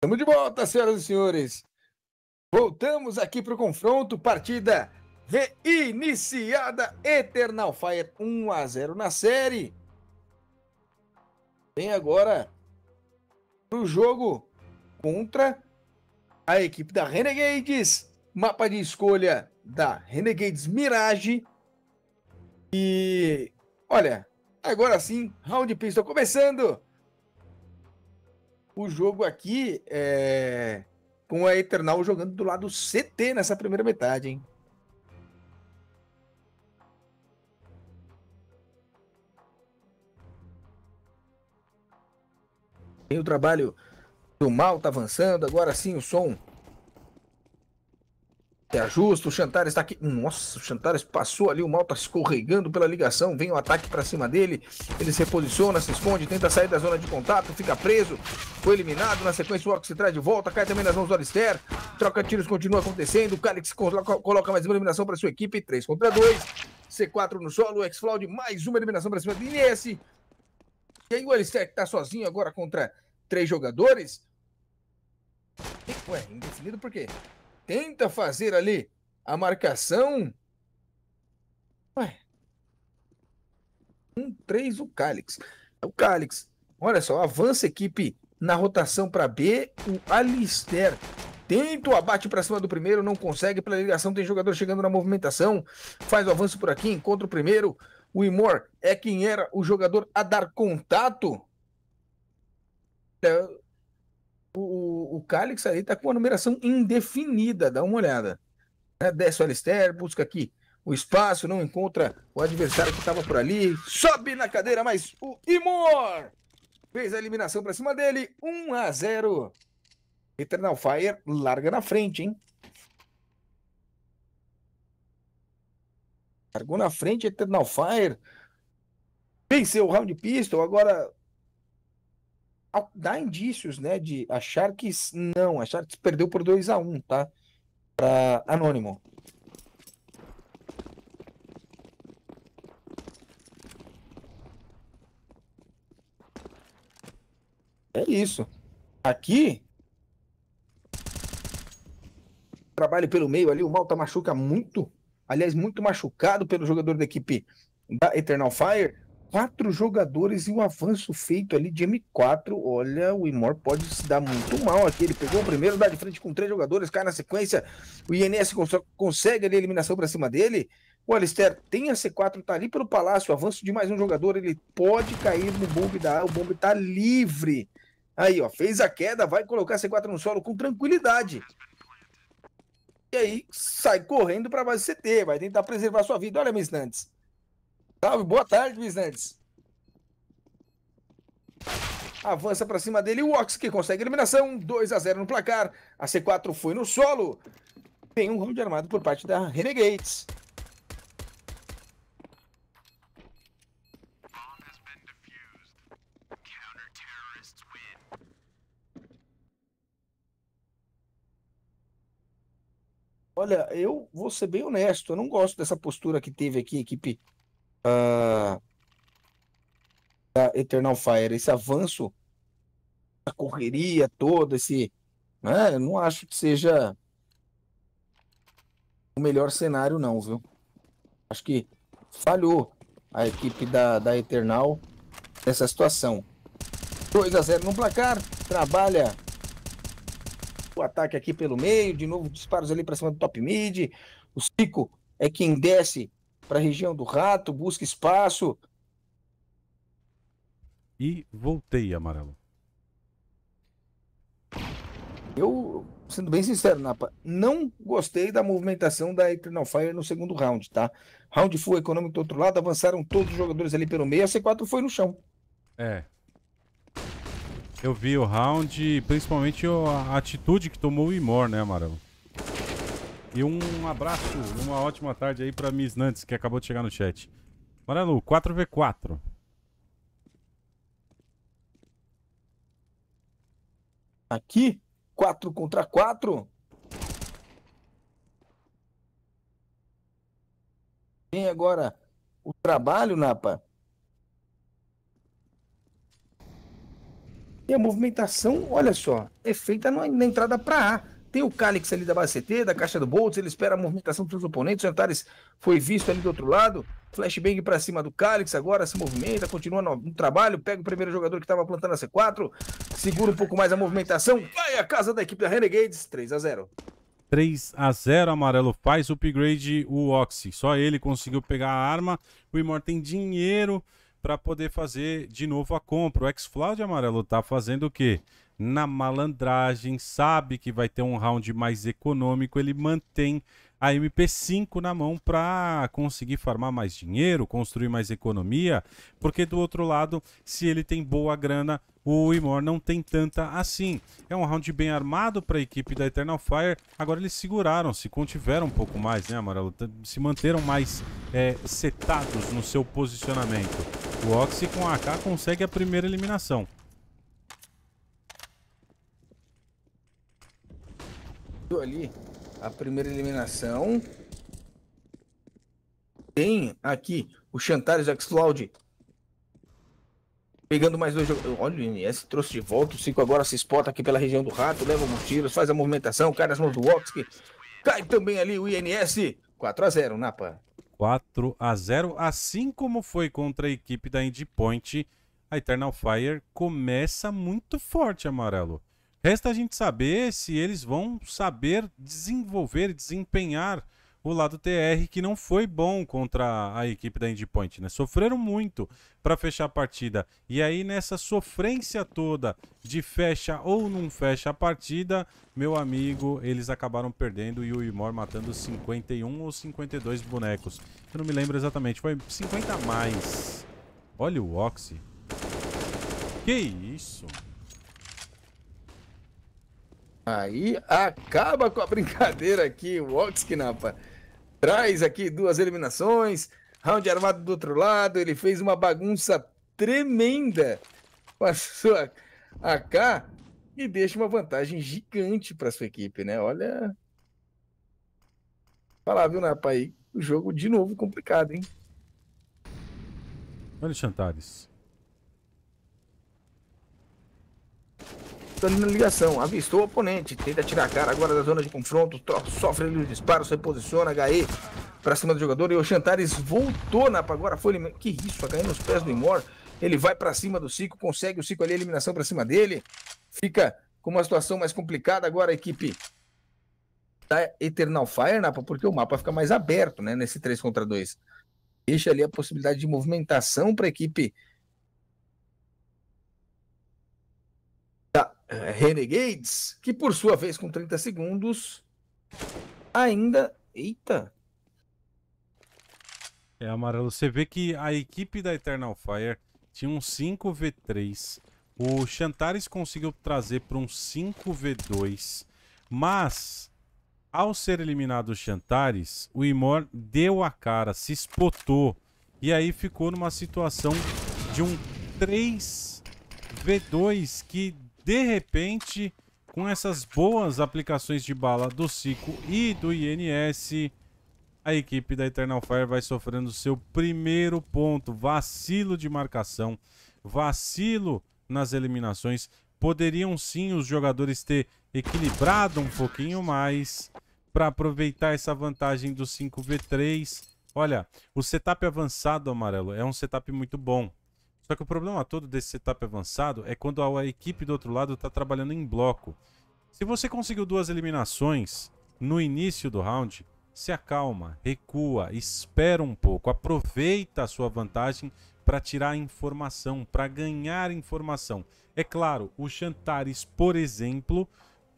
Estamos de volta, senhoras e senhores. Voltamos aqui para o confronto, partida reiniciada, Eternal Fire 1 a 0 na série. Vem agora para o jogo contra a equipe da Renegades. Mapa de escolha da Renegades Mirage. E olha, agora sim, round pistol começando o jogo aqui é, com a Eternal jogando do lado CT nessa primeira metade, hein? Tem o trabalho do mal, tá avançando, agora sim o som é ajusta, o Chantares está aqui. Nossa, o Chantares passou ali, o mal está escorregando pela ligação. Vem o um ataque para cima dele. Ele se reposiciona, se esconde, tenta sair da zona de contato, fica preso. Foi eliminado. Na sequência, o Orc se traz de volta, cai também nas mãos do Alistair. Troca de tiros continua acontecendo. O Calix coloca mais uma eliminação para sua equipe. 3 contra 2. C4 no solo. O x flaud mais uma eliminação para cima do Inês. E aí, o Alistair que está sozinho agora contra três jogadores. Ué, indefinido por quê? tenta fazer ali a marcação. Ué. Um, três, o Calix. O Calix, olha só, avança a equipe na rotação para B. O Alister tenta o abate para cima do primeiro, não consegue pela ligação. Tem jogador chegando na movimentação, faz o avanço por aqui, encontra o primeiro. O Imor é quem era o jogador a dar contato. É o, o Calix aí tá com uma numeração indefinida, dá uma olhada. É, desce o Alistair, busca aqui o espaço, não encontra o adversário que estava por ali. Sobe na cadeira, mas o Imor fez a eliminação para cima dele. 1 a 0. Eternal Fire larga na frente, hein? Largou na frente, Eternal Fire. Venceu o round pistol, agora dá indícios, né, de a Sharks não, a Sharks perdeu por 2 a 1, um, tá? Para Anônimo. É isso. Aqui trabalho pelo meio ali, o Malta machuca muito, aliás, muito machucado pelo jogador da equipe da Eternal Fire quatro jogadores e o avanço feito ali de M4. Olha, o Imor pode se dar muito mal aqui. Ele pegou o primeiro, dá de frente com três jogadores, cai na sequência. O INS cons consegue ali a eliminação para cima dele. O Alistair tem a C4, tá ali pelo palácio. Avanço de mais um jogador, ele pode cair no bombe da A. O bombe tá livre. Aí, ó, fez a queda, vai colocar a C4 no solo com tranquilidade. E aí, sai correndo para base CT, vai tentar preservar sua vida. Olha, Miss Nantes. Salve, boa tarde, Wisnantes. Avança para cima dele o Ox, que consegue eliminação. 2 a 0 no placar. A C4 foi no solo. Tem um round armado por parte da Renegades. Olha, eu vou ser bem honesto, eu não gosto dessa postura que teve aqui a equipe uh, da Eternal Fire, esse avanço, a correria toda, esse. Né, eu não acho que seja o melhor cenário, não, viu? Acho que falhou a equipe da, da Eternal nessa situação. 2 a 0 no placar, trabalha o ataque aqui pelo meio, de novo disparos ali para cima do top mid. O Cico é quem desce para a região do rato, busca espaço. E voltei, amarelo. Eu, sendo bem sincero, Napa, não gostei da movimentação da Eternal Fire no segundo round, tá? Round full econômico do outro lado, avançaram todos os jogadores ali pelo meio, a C4 foi no chão. É. Eu vi o round, principalmente a atitude que tomou o Imor, né, Amarelo? E um abraço, uma ótima tarde aí pra Miss Nantes, que acabou de chegar no chat. Amarelo, 4v4. Aqui, 4 contra 4. Vem agora o trabalho, Napa. E a movimentação, olha só, é feita na entrada para A. Tem o Calix ali da base CT, da caixa do Boltz, ele espera a movimentação dos seus oponentes. O Antares foi visto ali do outro lado. Flashbang para cima do Calix, agora se movimenta, continua no, no trabalho, pega o primeiro jogador que estava plantando a C4, segura um pouco mais a movimentação, vai a casa da equipe da Renegades, 3 a 0 3 a 0 amarelo faz upgrade o Oxy. Só ele conseguiu pegar a arma. O Imor tem dinheiro para poder fazer de novo a compra. O X de amarelo tá fazendo o quê? na malandragem, sabe que vai ter um round mais econômico, ele mantém a MP5 na mão para conseguir farmar mais dinheiro, construir mais economia, porque do outro lado, se ele tem boa grana, o Imor não tem tanta assim. É um round bem armado para a equipe da Eternal Fire. Agora eles seguraram, se contiveram um pouco mais, né, Amarelo? Se manteram mais é, setados no seu posicionamento. O Oxy com a AK consegue a primeira eliminação. ali a primeira eliminação. Tem aqui o Chantares Xcloud. Pegando mais dois jogadores. Olha o INS trouxe de volta. O 5 agora se spota aqui pela região do rato. Leva alguns tiros, faz a movimentação. Cai nas mãos do Oxy. Cai também ali o INS. 4 a 0 Napa. 4 a 0 Assim como foi contra a equipe da Endpoint, Point, a Eternal Fire começa muito forte, amarelo. Resta a gente saber se eles vão saber desenvolver, desempenhar o lado TR que não foi bom contra a equipe da Endpoint, Point, né? Sofreram muito para fechar a partida. E aí nessa sofrência toda de fecha ou não fecha a partida, meu amigo, eles acabaram perdendo e o Imor matando 51 ou 52 bonecos. Eu não me lembro exatamente, foi 50 a mais. Olha o Oxy. Que isso? Aí acaba com a brincadeira aqui, o Oxknapa. Traz aqui duas eliminações, round armado do outro lado, ele fez uma bagunça tremenda com a sua AK e deixa uma vantagem gigante para sua equipe, né? Olha. Falar, viu, Napa aí? O jogo de novo complicado, hein? Olha, Chantares. Tony na ligação, avistou o oponente, tenta tirar a cara agora da zona de confronto, sofre ali o disparo, se posiciona, HE pra cima do jogador e o Chantares voltou na agora foi que isso, HE nos pés do Imor, ele vai para cima do Cico, consegue o Cico ali, eliminação para cima dele, fica com uma situação mais complicada agora a equipe da Eternal Fire, Napa, porque o mapa fica mais aberto, né, nesse 3 contra 2. Deixa ali a possibilidade de movimentação para a equipe É, Renegades, que por sua vez com 30 segundos ainda. Eita! É amarelo. Você vê que a equipe da Eternal Fire tinha um 5v3. O Chantares conseguiu trazer para um 5v2. Mas, ao ser eliminado o Chantares, o Imor deu a cara, se espotou. E aí ficou numa situação de um 3v2 que de repente, com essas boas aplicações de bala do Cico e do INS, a equipe da Eternal Fire vai sofrendo seu primeiro ponto. Vacilo de marcação, vacilo nas eliminações. Poderiam sim os jogadores ter equilibrado um pouquinho mais para aproveitar essa vantagem do 5v3. Olha, o setup avançado amarelo é um setup muito bom. Só que o problema todo desse setup avançado é quando a equipe do outro lado está trabalhando em bloco. Se você conseguiu duas eliminações no início do round, se acalma, recua, espera um pouco, aproveita a sua vantagem para tirar informação, para ganhar informação. É claro, o Chantares, por exemplo,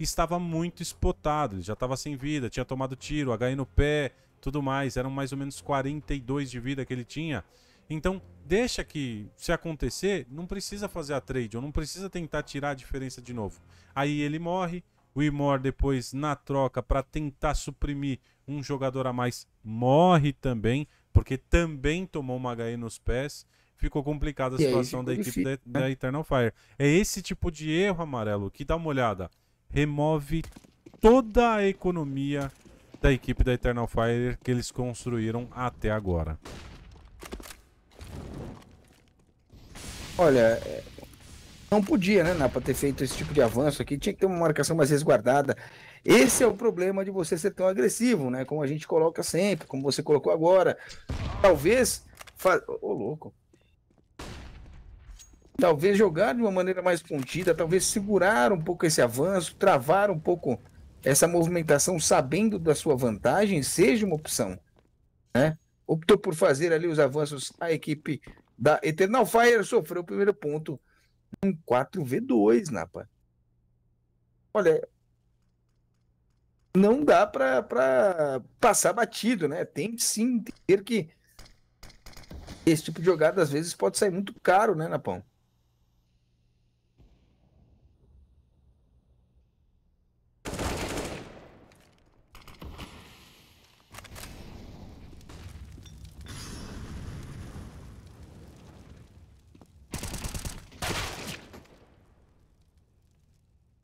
estava muito espotado, ele já estava sem vida, tinha tomado tiro, HI no pé, tudo mais, eram mais ou menos 42 de vida que ele tinha. Então, deixa que, se acontecer, não precisa fazer a trade, ou não precisa tentar tirar a diferença de novo. Aí ele morre, o Imor depois, na troca, para tentar suprimir um jogador a mais, morre também, porque também tomou uma HE nos pés. Ficou complicada a situação da equipe da, né? da Eternal Fire. É esse tipo de erro, Amarelo, que dá uma olhada. Remove toda a economia da equipe da Eternal Fire que eles construíram até agora. Olha, é, não podia, né, para ter feito esse tipo de avanço aqui, tinha que ter uma marcação mais resguardada. Esse é o problema de você ser tão agressivo, né? Como a gente coloca sempre, como você colocou agora. Talvez. Fa... Ô, oh, louco. Talvez jogar de uma maneira mais contida, talvez segurar um pouco esse avanço, travar um pouco essa movimentação, sabendo da sua vantagem, seja uma opção, né? Optou por fazer ali os avanços a equipe da Eternal Fire sofreu o primeiro ponto um 4v2, Napa. Olha, não dá para passar batido, né? Tem que sim ter que esse tipo de jogada às vezes pode sair muito caro, né, Napão?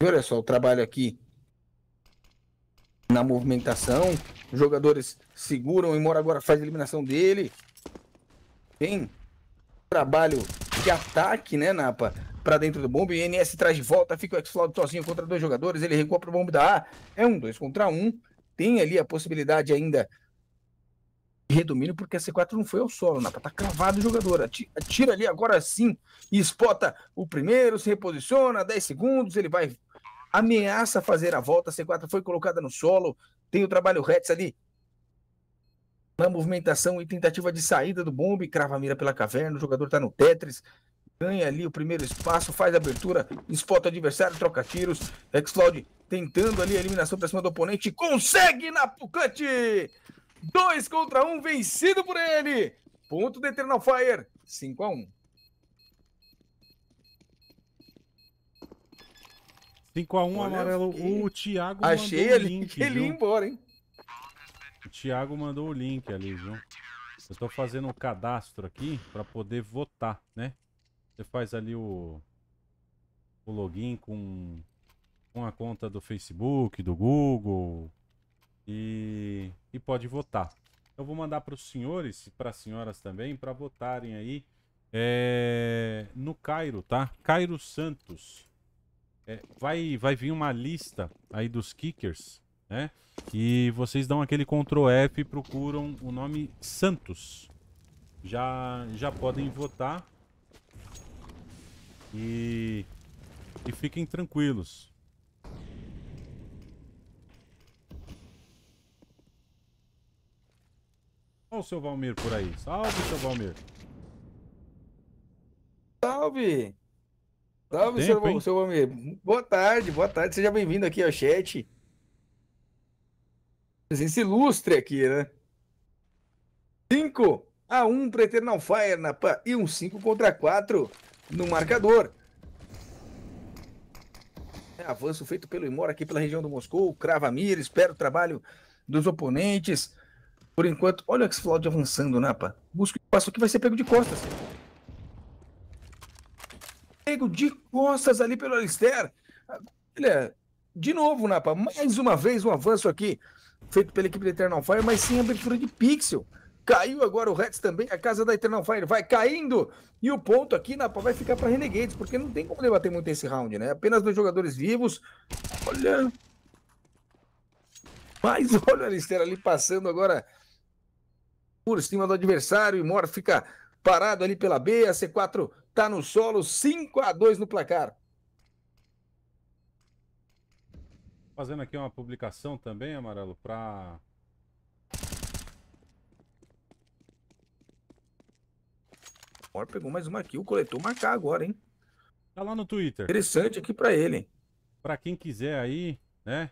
Olha só o trabalho aqui na movimentação. Os jogadores seguram e Mora agora faz a eliminação dele. Tem trabalho de ataque, né, Napa? Pra dentro do bombe. NS traz de volta. Fica o x flaud sozinho contra dois jogadores. Ele recua pro bombe da A. É um dois contra um. Tem ali a possibilidade ainda de redomínio, porque a C4 não foi ao solo. Napa tá cravado o jogador. Atira ali agora sim. E espota o primeiro. Se reposiciona. 10 segundos. Ele vai ameaça fazer a volta, a C4 foi colocada no solo, tem o trabalho Reds ali. Na movimentação e tentativa de saída do bombe, crava a mira pela caverna, o jogador está no Tetris, ganha ali o primeiro espaço, faz a abertura, espota o adversário, troca tiros, Explode tentando ali a eliminação para cima do oponente, consegue na Pucante! 2 contra 1, um, vencido por ele! Ponto de Eternal Fire, 5 a 1. Um. 5x1 amarelo. Fiquei... O Thiago Achei mandou o link. Ele ia embora, hein? O Thiago mandou o link ali, viu? Eu tô fazendo um cadastro aqui pra poder votar, né? Você faz ali o, o login com, com a conta do Facebook, do Google e, e pode votar. Eu vou mandar para os senhores e para as senhoras também para votarem aí é, no Cairo, tá? Cairo Santos é, vai, vai vir uma lista aí dos kickers, né? E vocês dão aquele Ctrl F e procuram o nome Santos. Já, já podem votar. E, e fiquem tranquilos. Olha o seu Valmir por aí. Salve, seu Valmir. Salve! Tá, Salve, Tempo, seu, seu Boa tarde, boa tarde. Seja bem-vindo aqui ao chat. Presença ilustre aqui, né? 5 a 1 um para Eternal Fire na PA e um 5 contra 4 no marcador. É, avanço feito pelo Imora aqui pela região do Moscou. Crava mira, espera o trabalho dos oponentes. Por enquanto, olha o x avançando, Napa. Né, Busca o espaço que vai ser pego de costas pego de costas ali pelo Alistair. Olha, de novo, Napa, mais uma vez um avanço aqui, feito pela equipe da Eternal Fire, mas sem abertura de pixel. Caiu agora o Reds também, a casa da Eternal Fire vai caindo. E o ponto aqui, Napa, vai ficar para Renegades, porque não tem como debater muito esse round, né? Apenas dois jogadores vivos. Olha. Mas olha o Alistair ali passando agora por cima do adversário. E Mor fica parado ali pela B. A C4 tá no solo, 5 a 2 no placar. Fazendo aqui uma publicação também, Amarelo, para pegou mais uma aqui o coletor marcar agora, hein? Tá lá no Twitter. Interessante aqui para ele. Para quem quiser aí, né?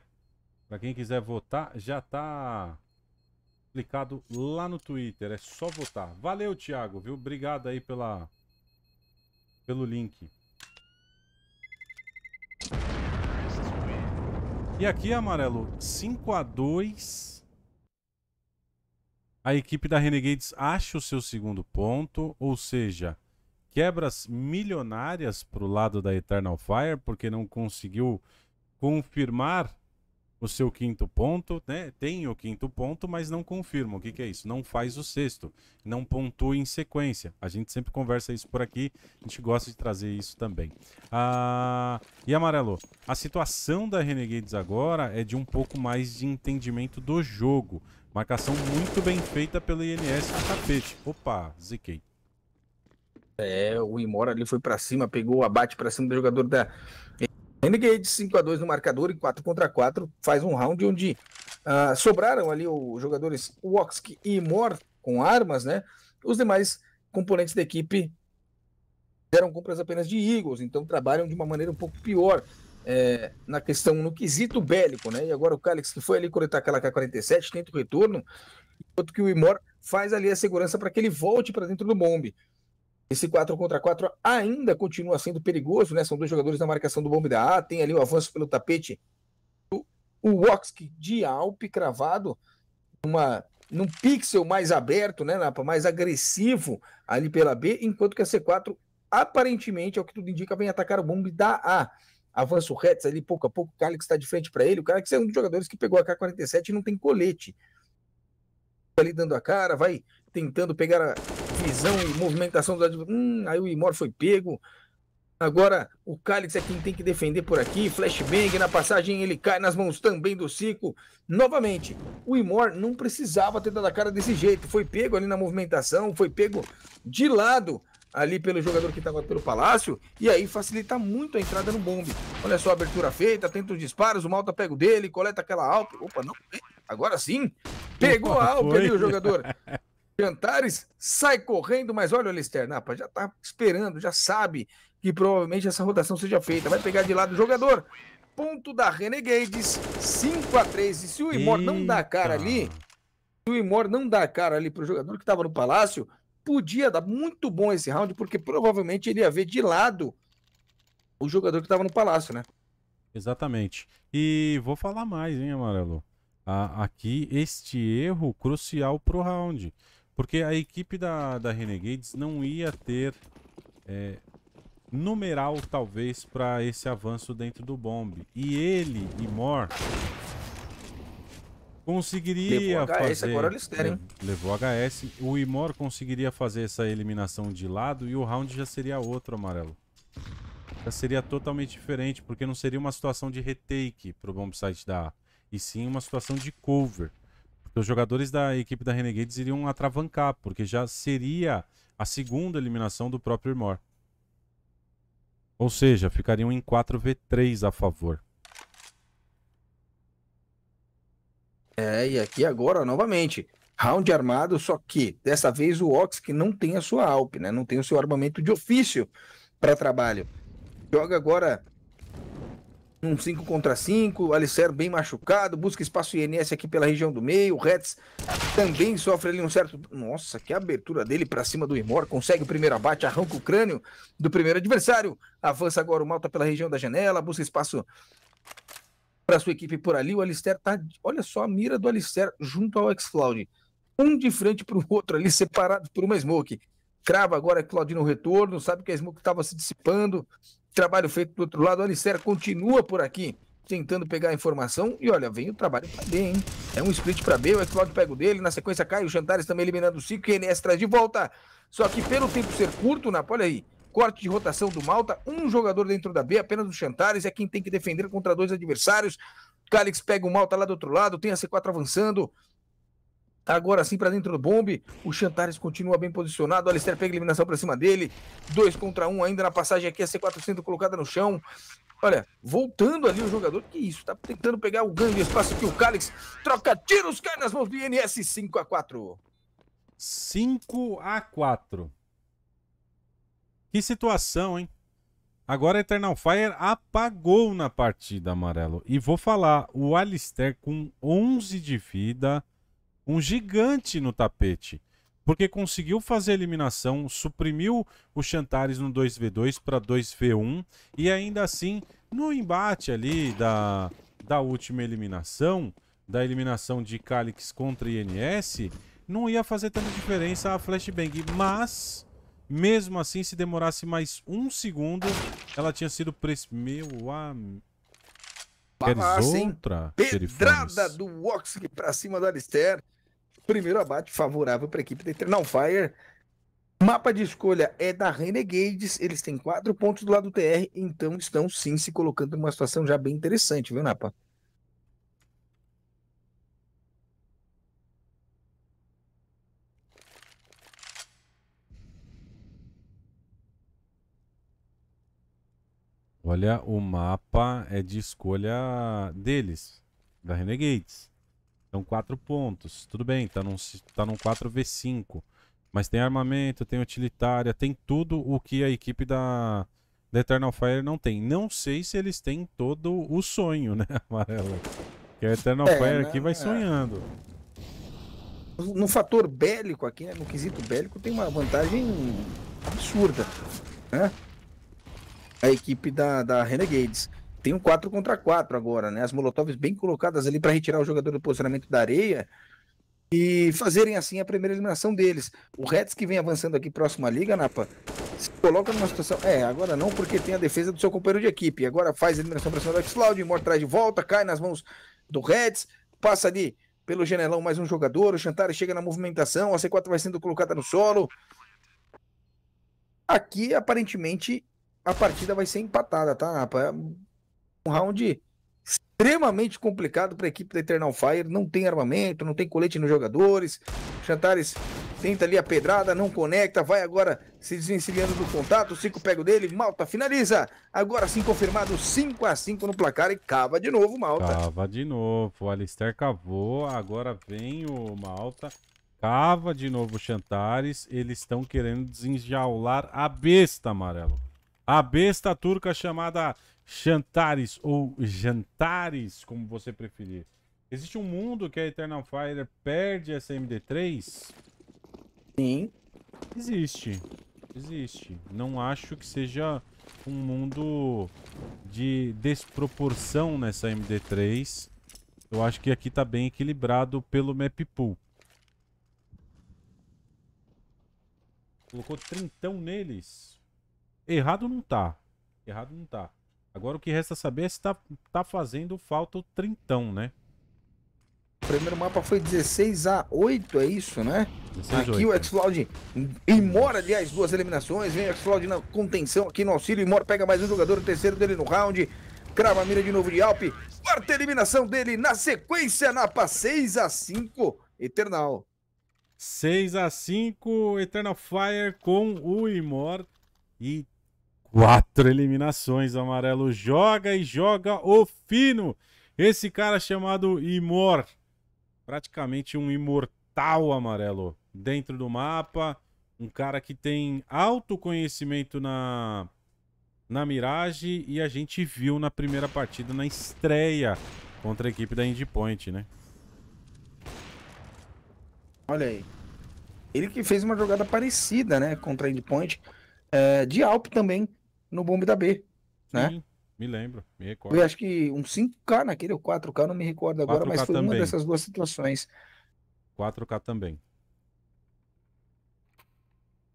Para quem quiser votar, já tá aplicado lá no Twitter, é só votar. Valeu, Thiago, viu? Obrigado aí pela pelo link. E aqui, amarelo, 5 a 2 A equipe da Renegades acha o seu segundo ponto, ou seja, quebras milionárias para o lado da Eternal Fire, porque não conseguiu confirmar o seu quinto ponto, né? Tem o quinto ponto, mas não confirma. O que, que é isso? Não faz o sexto, não pontua em sequência. A gente sempre conversa isso por aqui, a gente gosta de trazer isso também. Ah, e amarelo, a situação da Renegades agora é de um pouco mais de entendimento do jogo. Marcação muito bem feita pelo INS no tapete. Opa, ziquei. É, o Imora ali foi para cima, pegou o abate para cima do jogador da Renegade 5 a 2 no marcador e 4 contra 4 faz um round onde uh, sobraram ali os jogadores Woxk e Mor com armas, né? Os demais componentes da equipe deram compras apenas de Eagles, então trabalham de uma maneira um pouco pior é, na questão, no quesito bélico, né? E agora o Calix, que foi ali coletar aquela K-47, tenta o retorno, enquanto que o Imor faz ali a segurança para que ele volte para dentro do bombe. Esse 4 contra 4 ainda continua sendo perigoso, né? São dois jogadores na marcação do bombe da A, tem ali o avanço pelo tapete do Woksky de Alpe cravado, uma, num pixel mais aberto, né, Napa? Mais agressivo ali pela B, enquanto que a C4 aparentemente, ao que tudo indica, vem atacar o bombe da A. Avança o Retz ali pouco a pouco, o Calix está de frente para ele. O Calix é um dos jogadores que pegou a K-47 e não tem colete. Tá ali dando a cara, vai tentando pegar a visão e movimentação do adversário. Hum, aí o Imor foi pego. Agora o Calix é quem tem que defender por aqui. Flashbang na passagem, ele cai nas mãos também do Cico. Novamente, o Imor não precisava ter dado a cara desse jeito. Foi pego ali na movimentação, foi pego de lado ali pelo jogador que estava pelo Palácio, e aí facilita muito a entrada no bombe. Olha só a abertura feita, tenta os disparos, o Malta pega o dele, coleta aquela alpa. Opa, não, agora sim, pegou a alpa ali o jogador. jantares, sai correndo, mas olha o Alistair Napa, já tá esperando, já sabe que provavelmente essa rotação seja feita. Vai pegar de lado o jogador. Ponto da Renegades, 5 a 3 E se o Imor Eita. não dá cara ali, se o Imor não dá cara ali pro jogador que tava no Palácio, podia dar muito bom esse round, porque provavelmente ele ia ver de lado o jogador que tava no Palácio, né? Exatamente. E vou falar mais, hein, Amarelo? Ah, aqui, este erro crucial pro round. Porque a equipe da, da Renegades não ia ter é, numeral, talvez, para esse avanço dentro do bomb. E ele e Mor conseguiria levou HS, fazer... Agora eles querem. É, levou HS. O Imor conseguiria fazer essa eliminação de lado e o round já seria outro, amarelo. Já seria totalmente diferente, porque não seria uma situação de retake pro bomb site da A, e sim uma situação de cover. Porque os jogadores da equipe da Renegades iriam atravancar, porque já seria a segunda eliminação do próprio Irmor. Ou seja, ficariam em 4v3 a favor. É, e aqui agora, novamente, round armado, só que dessa vez o Ox que não tem a sua Alp, né? Não tem o seu armamento de ofício para trabalho. Joga agora num 5 contra 5, alicer bem machucado, busca espaço INS aqui pela região do meio, o Reds também sofre ali um certo... Nossa, que abertura dele para cima do Imor, consegue o primeiro abate, arranca o crânio do primeiro adversário, avança agora o Malta pela região da janela, busca espaço para sua equipe por ali, o Alistair tá... Olha só a mira do Alistair junto ao X-Cloud, um de frente para o outro ali, separado por uma Smoke. Crava agora Claudinho no retorno, sabe que a Smoke estava se dissipando, trabalho feito do outro lado. A Alicera continua por aqui, tentando pegar a informação. E olha, vem o trabalho para B, hein? É um split para B, o Explode pega o dele. Na sequência cai o Chantares também eliminando o Ciclo E NS traz de volta. Só que pelo tempo ser curto, na olha aí. Corte de rotação do Malta, um jogador dentro da B, apenas o Chantares, é quem tem que defender contra dois adversários. Calix pega o Malta lá do outro lado, tem a C4 avançando. Tá agora sim para dentro do bombe. O Chantares continua bem posicionado. O Alistair pega eliminação para cima dele. Dois contra um ainda na passagem aqui. A c 400 colocada no chão. Olha, voltando ali o jogador. Que isso? Tá tentando pegar o ganho de espaço que o Calix troca tiros. Cai nas mãos do INS. 5 a 4 5 a 4 Que situação, hein? Agora Eternal Fire apagou na partida, amarelo. E vou falar, o Alistair com 11 de vida um gigante no tapete, porque conseguiu fazer a eliminação, suprimiu o Chantares no 2v2 para 2v1 e ainda assim, no embate ali da, da última eliminação, da eliminação de Calix contra INS, não ia fazer tanta diferença a flashbang, mas mesmo assim, se demorasse mais um segundo, ela tinha sido preço. Meu amigo. Queres outra? Pedrada do Woxic pra cima do Alistair. Primeiro abate favorável para a equipe da Eternal Fire. Mapa de escolha é da Renegades. Eles têm quatro pontos do lado do TR, então estão sim se colocando numa situação já bem interessante, viu, Napa? Olha, o mapa é de escolha deles, da Renegades. São então, quatro pontos. Tudo bem, tá num, tá num 4v5. Mas tem armamento, tem utilitária, tem tudo o que a equipe da, da Eternal Fire não tem. Não sei se eles têm todo o sonho, né, Amarelo? Que a Eternal é, Fire né? aqui vai é. sonhando. No fator bélico aqui, né, no quesito bélico, tem uma vantagem absurda, né? A equipe da, da Renegades tem um 4 contra 4 agora, né? As molotovs bem colocadas ali para retirar o jogador do posicionamento da areia e fazerem assim a primeira eliminação deles. O Reds que vem avançando aqui próximo à liga, Napa, se coloca numa situação. É, agora não, porque tem a defesa do seu companheiro de equipe. Agora faz a eliminação para cima do X-Cloud, morre traz de volta, cai nas mãos do Reds, passa ali pelo janelão mais um jogador. O chantar chega na movimentação, a C4 vai sendo colocada no solo. Aqui, aparentemente, a partida vai ser empatada, tá, Napa? um round extremamente complicado para a equipe da Eternal Fire. Não tem armamento, não tem colete nos jogadores. Chantares tenta ali a pedrada, não conecta, vai agora se desvencilhando do contato. Cinco pega o dele, Malta finaliza. Agora sim confirmado 5 a 5 no placar e cava de novo Malta. Cava de novo, o Alistair cavou, agora vem o Malta. Cava de novo o Chantares, eles estão querendo desenjaular a besta, amarelo. A besta turca chamada Chantares ou jantares, como você preferir. Existe um mundo que a Eternal Fire perde essa MD3? Sim. Existe. Existe. Não acho que seja um mundo de desproporção nessa MD3. Eu acho que aqui está bem equilibrado pelo map pool. Colocou trintão neles. Errado não tá. Errado não tá. Agora o que resta saber é se tá, tá fazendo falta o trintão, né? O primeiro mapa foi 16 a 8, é isso, né? 16, aqui 8. o Xcloud cloud imora, aliás, duas eliminações. Vem o Xcloud na contenção aqui no auxílio. Imora pega mais um jogador, o terceiro dele no round. Crava a mira de novo de Alpe. Quarta eliminação dele na sequência, Napa 6 a 5, Eternal. 6 a 5 Eternal Fire com o Imor. E Quatro eliminações, amarelo joga e joga o fino. Esse cara chamado Imor, praticamente um imortal amarelo dentro do mapa, um cara que tem alto conhecimento na na miragem e a gente viu na primeira partida na estreia contra a equipe da Endpoint, né? Olha aí. Ele que fez uma jogada parecida, né, contra a Endpoint. É, eh, de Alp também no Bombe da B, né? Sim, né? Me lembro, me recordo. Foi acho que um 5K naquele, ou 4K, não me recordo agora, mas foi também. uma dessas duas situações. 4K também.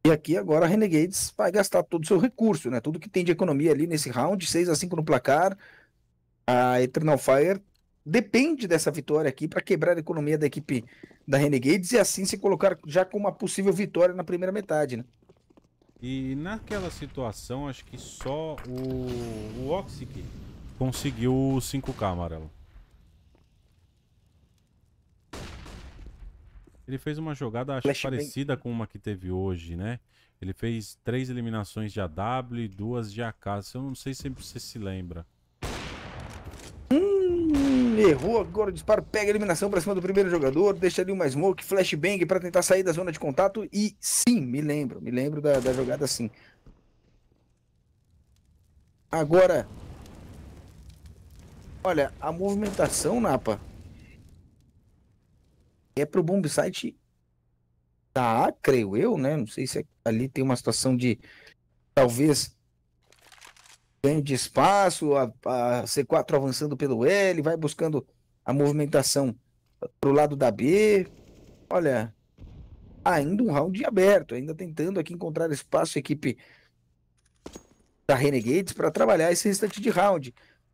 E aqui agora a Renegades vai gastar todo o seu recurso, né? Tudo que tem de economia ali nesse round, 6 a 5 no placar. A Eternal Fire depende dessa vitória aqui para quebrar a economia da equipe da Renegades e assim se colocar já com uma possível vitória na primeira metade, né? E naquela situação, acho que só o, o Oxic conseguiu o 5K amarelo. Ele fez uma jogada acho, parecida com uma que teve hoje, né? Ele fez três eliminações de AW e duas de AK. Eu não sei se você se lembra. Ele errou agora o disparo, pega a eliminação para cima do primeiro jogador, deixa ali uma smoke, flashbang para tentar sair da zona de contato e sim, me lembro, me lembro da, da jogada sim. Agora, olha, a movimentação, Napa, é pro bomb site da A, creio eu, né? Não sei se é, ali tem uma situação de talvez ganho de espaço, a, a C4 avançando pelo L, vai buscando a movimentação pro lado da B. Olha, ainda tá um round aberto, ainda tentando aqui encontrar espaço a equipe da Renegades para trabalhar esse restante de round.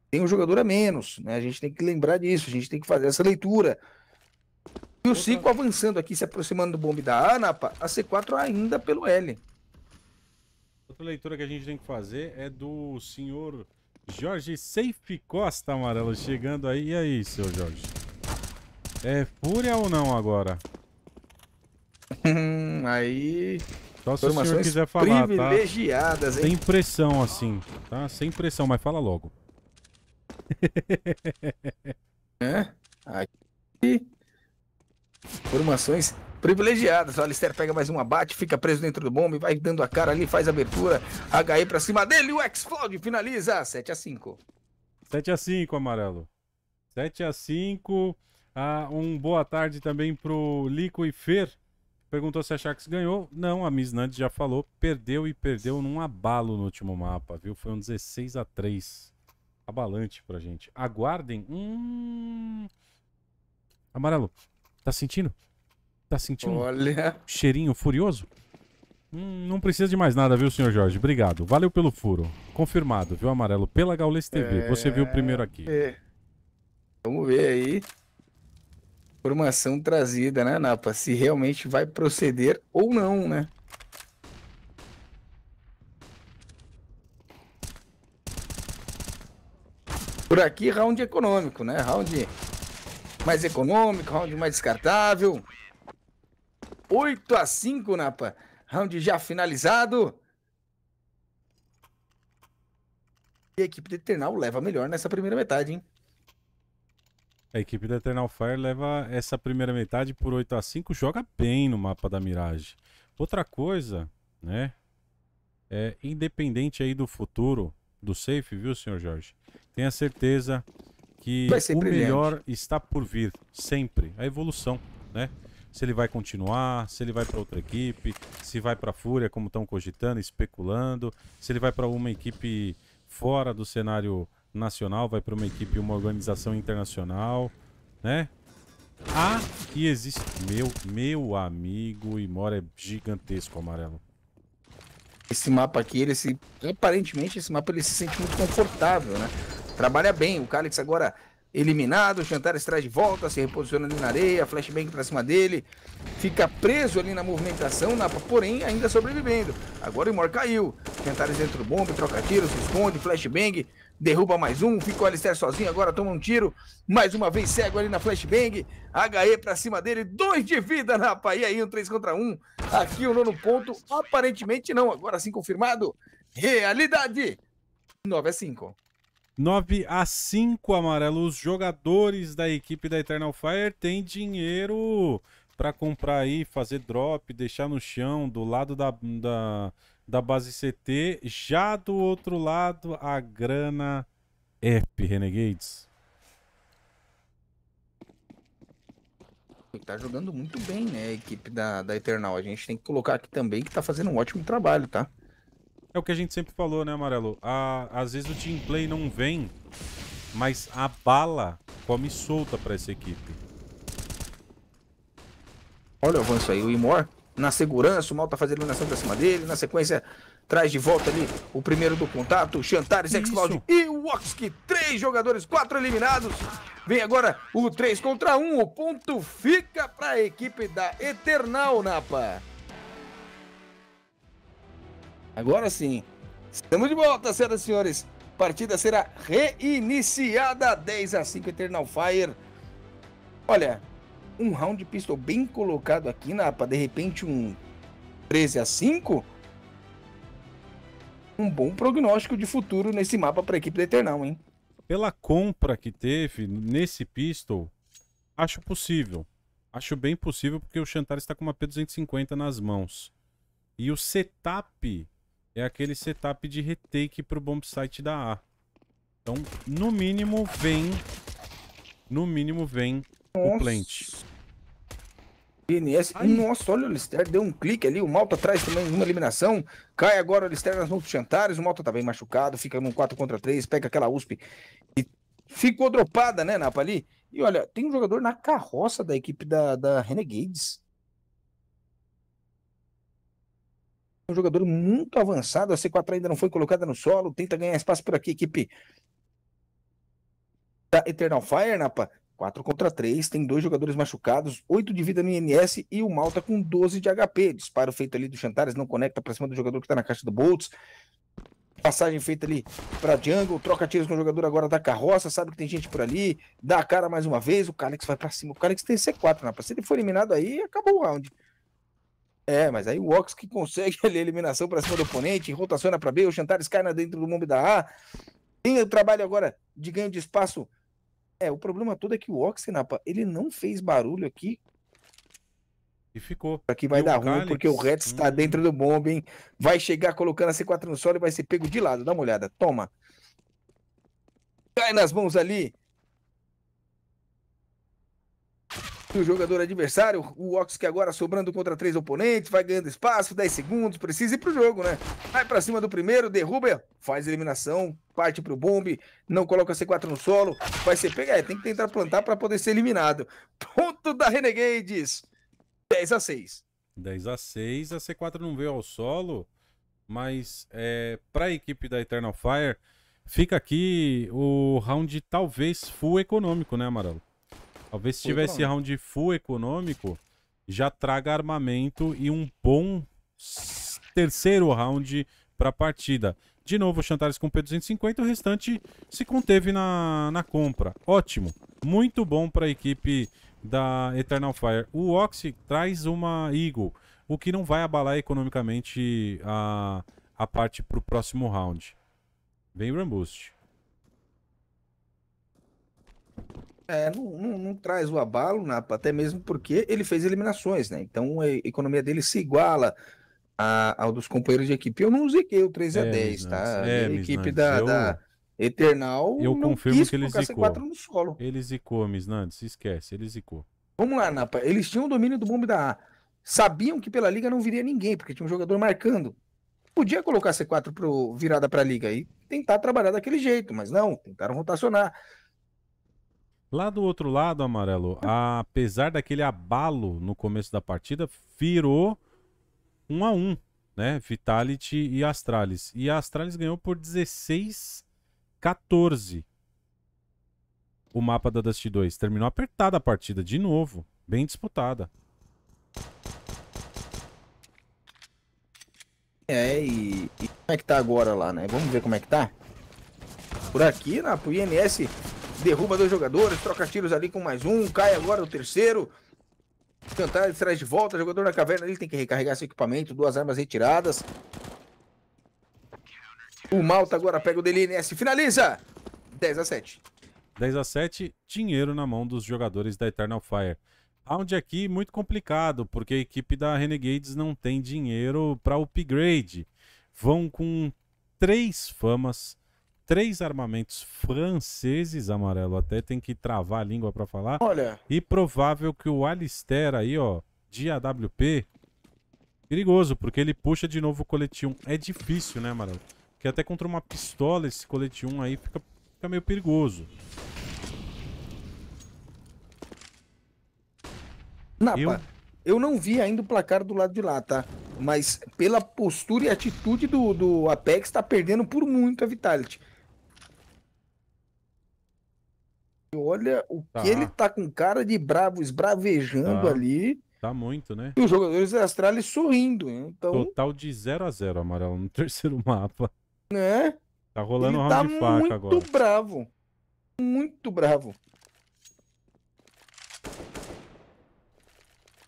Tem um jogador a menos, né? A gente tem que lembrar disso, a gente tem que fazer essa leitura. E o 5 avançando aqui, se aproximando do bombe da A, a C4 ainda pelo L. Outra leitura que a gente tem que fazer é do senhor Jorge Seife Costa, amarelo, chegando aí. E aí, seu Jorge? É fúria ou não agora? Hum, aí... Só se o senhor quiser falar, tá? hein? Sem pressão, assim, tá? Sem pressão, mas fala logo. é? Aqui... Formações privilegiadas. O Alistair pega mais um abate, fica preso dentro do bombe, vai dando a cara ali, faz a abertura. HE pra cima dele, o Explode finaliza 7 x 5 7 x 5 amarelo. 7 x 5 ah, Um boa tarde também pro Lico e Fer. Perguntou se a Shax ganhou. Não, a Miss Nantes já falou. Perdeu e perdeu num abalo no último mapa, viu? Foi um 16 a 3 Abalante pra gente. Aguardem. Hum... Amarelo, tá sentindo? Tá sentindo Olha. um cheirinho furioso? Hum, não precisa de mais nada, viu, senhor Jorge? Obrigado. Valeu pelo furo. Confirmado, viu, Amarelo? Pela Gaules TV. É... Você viu primeiro aqui. É. Vamos ver aí. Informação trazida, né, Napa? Se realmente vai proceder ou não, né? Por aqui, round econômico, né? Round mais econômico, round mais descartável. 8 a 5, Napa. Round já finalizado. E a equipe da Eternal leva melhor nessa primeira metade, hein? A equipe da Eternal Fire leva essa primeira metade por 8 a 5 joga bem no mapa da Mirage. Outra coisa, né? É, independente aí do futuro do safe, viu, senhor Jorge? Tenha certeza que o brilhante. melhor está por vir, sempre. A evolução, né? se ele vai continuar, se ele vai para outra equipe, se vai para a Fúria, como estão cogitando, especulando, se ele vai para uma equipe fora do cenário nacional, vai para uma equipe, uma organização internacional, né? Ah, e existe meu meu amigo e mora é gigantesco amarelo. Esse mapa aqui, ele se aparentemente esse mapa ele se sente muito confortável, né? Trabalha bem, o Calix agora eliminado, o Chantares traz de volta, se reposiciona ali na areia, flashbang pra cima dele, fica preso ali na movimentação, na, porém ainda sobrevivendo. Agora o Imor caiu, Chantares dentro do bombe, troca tiro, se esconde, flashbang, derruba mais um, fica o Alistair sozinho, agora toma um tiro, mais uma vez cego ali na flashbang, HE pra cima dele, dois de vida, napa, e aí um 3 contra 1, um. aqui o nono ponto, aparentemente não, agora sim confirmado, realidade 9 a 5. 9 a 5, amarelo. Os jogadores da equipe da Eternal Fire têm dinheiro para comprar aí, fazer drop, deixar no chão do lado da, da, da base CT. Já do outro lado, a grana EP é Renegades. Tá jogando muito bem, né, a equipe da, da Eternal. A gente tem que colocar aqui também que tá fazendo um ótimo trabalho, tá? É o que a gente sempre falou, né, Amarelo? A, às vezes o team play não vem, mas a bala come solta pra essa equipe. Olha o avanço aí, o Imor na segurança, o mal tá fazendo eliminação pra cima dele, na sequência traz de volta ali o primeiro do contato, Chantares, Explode e o Oxki, três jogadores, quatro eliminados. Vem agora o 3 contra 1, um, o ponto fica para a equipe da Eternal, Napa. Agora sim, estamos de volta, senhoras e senhores. Partida será reiniciada 10 a 5 Eternal Fire. Olha, um round de pistol bem colocado aqui, para De repente, um 13 a 5. Um bom prognóstico de futuro nesse mapa para a equipe da Eternal, hein? Pela compra que teve nesse pistol, acho possível. Acho bem possível porque o Chantar está com uma P250 nas mãos. E o setup é aquele setup de retake pro bomb site da A. Então, no mínimo, vem... No mínimo, vem Nossa. o plant. PNS. Nossa, olha o Lister, deu um clique ali. O Malta atrás também uma eliminação. Cai agora o Lister nas mãos do Chantares. O Malta tá bem machucado, fica num 4 contra 3, pega aquela USP e ficou dropada, né, Napa ali? E olha, tem um jogador na carroça da equipe da, da Renegades. um jogador muito avançado. A C4 ainda não foi colocada no solo. Tenta ganhar espaço por aqui, equipe da Eternal Fire, Napa. 4 contra 3, tem dois jogadores machucados, 8 de vida no INS e o Malta com 12 de HP. Disparo feito ali do Chantares, não conecta pra cima do jogador que tá na caixa do Boltz. Passagem feita ali pra Jungle, troca tiros com o jogador agora da carroça, sabe que tem gente por ali, dá a cara mais uma vez, o Kalix vai pra cima. O Kalix tem C4, Napa. Se ele for eliminado aí, acabou o round. É, mas aí o Ox que consegue ali a eliminação para cima do oponente, rotaciona para B, o Chantares cai dentro do mundo da A. Tem o trabalho agora de ganho de espaço. É, o problema todo é que o Ox, Napa, ele não fez barulho aqui. E ficou. Aqui vai e dar ruim, Calix... porque o Red está hum. dentro do bombe, hein? Vai chegar colocando a C4 no solo e vai ser pego de lado. Dá uma olhada. Toma. Cai nas mãos ali do jogador adversário. O Ox que agora sobrando contra três oponentes, vai ganhando espaço, 10 segundos, precisa ir pro jogo, né? Vai para cima do primeiro, derruba, faz eliminação, parte pro bombe, não coloca C4 no solo, vai ser pega, é, tem que tentar plantar para poder ser eliminado. Ponto da Renegades. 10 a 6. 10 a 6, a C4 não veio ao solo, mas é, para a equipe da Eternal Fire, fica aqui o round talvez full econômico, né, Amarelo? Talvez se full tivesse econômico. round full econômico, já traga armamento e um bom terceiro round para a partida. De novo, Chantares com P250, o restante se conteve na, na compra. Ótimo, muito bom para a equipe da Eternal Fire. O Oxy traz uma Eagle, o que não vai abalar economicamente a, a parte para o próximo round. Vem Ramboost. É, não, não, não, traz o abalo, Napa, até mesmo porque ele fez eliminações, né? Então a economia dele se iguala ao dos companheiros de equipe. Eu não ziquei o 3 x 10 é, tá? É, a equipe da, eu, da, Eternal. Eu confirmo que ele zicou. No solo. Ele zicou, Misnandes, esquece, ele zicou. Vamos lá, Napa. Eles tinham o domínio do bombe da A. Sabiam que pela liga não viria ninguém, porque tinha um jogador marcando. Podia colocar C4 pro, virada para a liga e tentar trabalhar daquele jeito, mas não, tentaram rotacionar. Lá do outro lado, Amarelo, apesar daquele abalo no começo da partida, virou um a um, né? Vitality e Astralis. E a Astralis ganhou por 16 14 o mapa da Dust 2. Terminou apertada a partida de novo. Bem disputada. É, e, e como é que tá agora lá, né? Vamos ver como é que tá? Por aqui, na, pro INS, derruba dois jogadores, troca tiros ali com mais um, cai agora o terceiro. Cantar traz de volta, jogador na caverna, ele tem que recarregar seu equipamento, duas armas retiradas. O Malta agora pega o DLNS, finaliza! 10 a 7. 10 a 7, dinheiro na mão dos jogadores da Eternal Fire. Round aqui muito complicado, porque a equipe da Renegades não tem dinheiro para upgrade. Vão com três famas, três armamentos franceses, amarelo até, tem que travar a língua para falar. Olha. E provável que o Alistair aí, ó, de AWP, perigoso, porque ele puxa de novo o colete 1. É difícil, né, amarelo? Porque até contra uma pistola esse colete 1 aí fica, fica meio perigoso. Napa, eu... eu não vi ainda o placar do lado de lá, tá? Mas pela postura e atitude do, do Apex, tá perdendo por muito a Vitality. olha o tá. que ele tá com cara de bravo, esbravejando tá. ali. Tá muito, né? E os jogadores da Astralis sorrindo. Então... Total de 0 a 0 amarelo, no terceiro mapa. Né? Tá rolando ele um round tá de faca agora. Muito bravo. Muito bravo.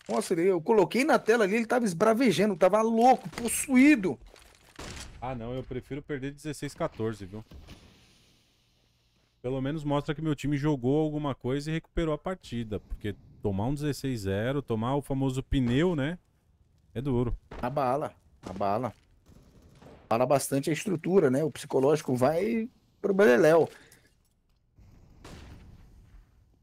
Nossa, eu coloquei na tela ali, ele tava esbravejando, tava louco, possuído. Ah, não, eu prefiro perder 16-14, viu? pelo menos mostra que meu time jogou alguma coisa e recuperou a partida. Porque tomar um 16-0, tomar o famoso pneu, né? É duro. A bala, a bala. Fala bastante a estrutura, né? O psicológico vai pro Beleléu.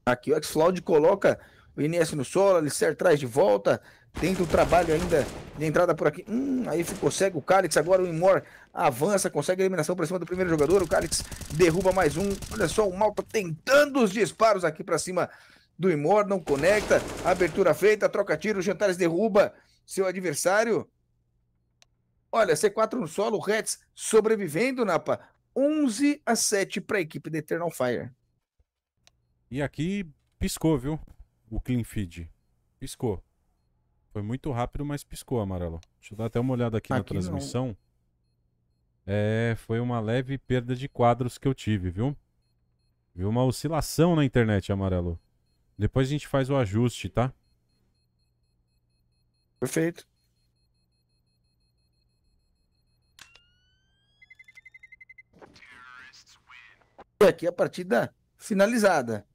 Aqui o Xfloud coloca o INS no solo, Alicer traz de volta, tenta o trabalho ainda de entrada por aqui. Hum, aí ficou cego o Calix, agora o Imor avança, consegue a eliminação para cima do primeiro jogador, o Calix derruba mais um. Olha só, o Malta tentando os disparos aqui para cima do Imor, não conecta, abertura feita, troca tiro, o Jantares derruba seu adversário. Olha, C4 no solo, o Reds sobrevivendo, Napa. 11 a 7 para a equipe da Eternal Fire. E aqui piscou, viu? o clean feed. Piscou. Foi muito rápido, mas piscou, amarelo. Deixa eu dar até uma olhada aqui, aqui na transmissão. Não. É, foi uma leve perda de quadros que eu tive, viu? Viu uma oscilação na internet, amarelo. Depois a gente faz o ajuste, tá? Perfeito. Aqui a partida finalizada.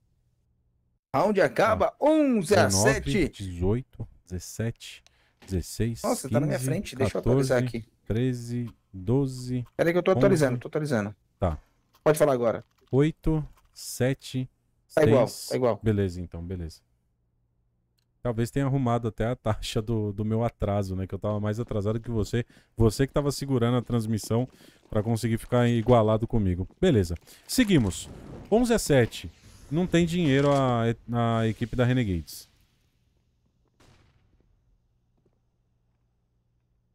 Round acaba 11 tá. 19, a 7. 18, 17, 16. Nossa, 15, tá na minha frente. 14, Deixa eu atualizar aqui. 13, 12. Peraí que eu tô 11, atualizando, tô atualizando. Tá. Pode falar agora. 8, 7. Tá 6. igual, tá igual. Beleza, então, beleza. Talvez tenha arrumado até a taxa do, do meu atraso, né? Que eu tava mais atrasado que você. Você que tava segurando a transmissão para conseguir ficar igualado comigo. Beleza. Seguimos. 11 a 7 não tem dinheiro a, a equipe da Renegades.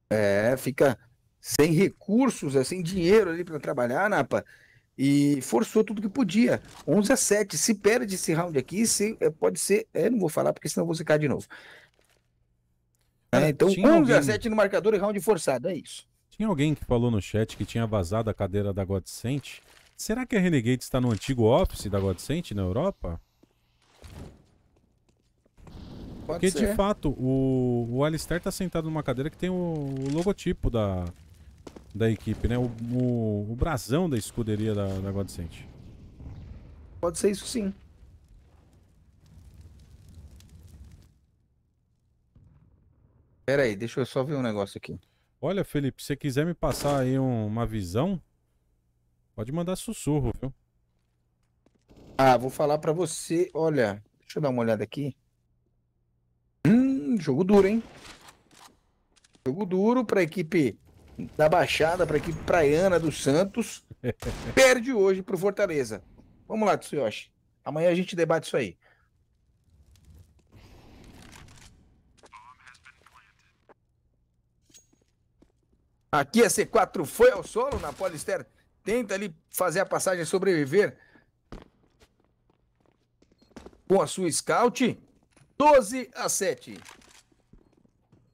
É, fica sem recursos, é, sem dinheiro ali para trabalhar, Napa. E forçou tudo que podia. 11 a 7. Se perde esse round aqui, se, é, pode ser. É, não vou falar porque senão eu vou zicar de novo. É, então, 11 alguém... a 7 no marcador e round forçado. É isso. Tinha alguém que falou no chat que tinha vazado a cadeira da Godsent. Será que a Renegade está no antigo office da Godsent na Europa? Pode Porque, ser. de fato, o, o Alistair está sentado numa cadeira que tem o, o logotipo da, da equipe, né? O, o, o brasão da escuderia da, da Godsent. Pode ser isso sim. Pera aí, deixa eu só ver um negócio aqui. Olha, Felipe, se você quiser me passar aí um, uma visão Pode mandar sussurro, viu? Ah, vou falar para você. Olha, deixa eu dar uma olhada aqui. Hum, jogo duro, hein? Jogo duro para a equipe da Baixada, para a equipe praiana do Santos. Perde hoje pro Fortaleza. Vamos lá, Tsuyoshi. Amanhã a gente debate isso aí. Aqui a é C4 foi ao solo na Polister Tenta ali fazer a passagem sobreviver com a sua scout. 12 a 7.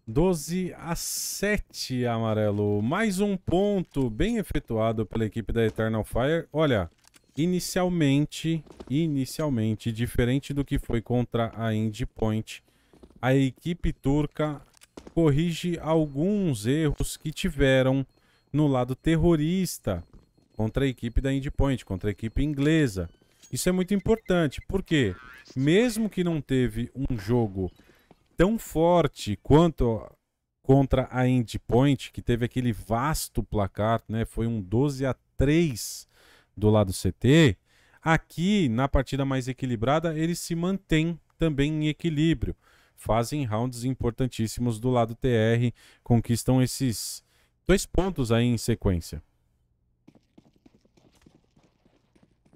12 a 7, amarelo. Mais um ponto bem efetuado pela equipe da Eternal Fire. Olha, inicialmente, inicialmente, diferente do que foi contra a Endpoint, Point, a equipe turca corrige alguns erros que tiveram no lado terrorista contra a equipe da Endpoint, contra a equipe inglesa. Isso é muito importante, porque mesmo que não teve um jogo tão forte quanto contra a Endpoint, que teve aquele vasto placar, né? Foi um 12 a 3 do lado CT. Aqui, na partida mais equilibrada, eles se mantêm também em equilíbrio. Fazem rounds importantíssimos do lado TR, conquistam esses dois pontos aí em sequência.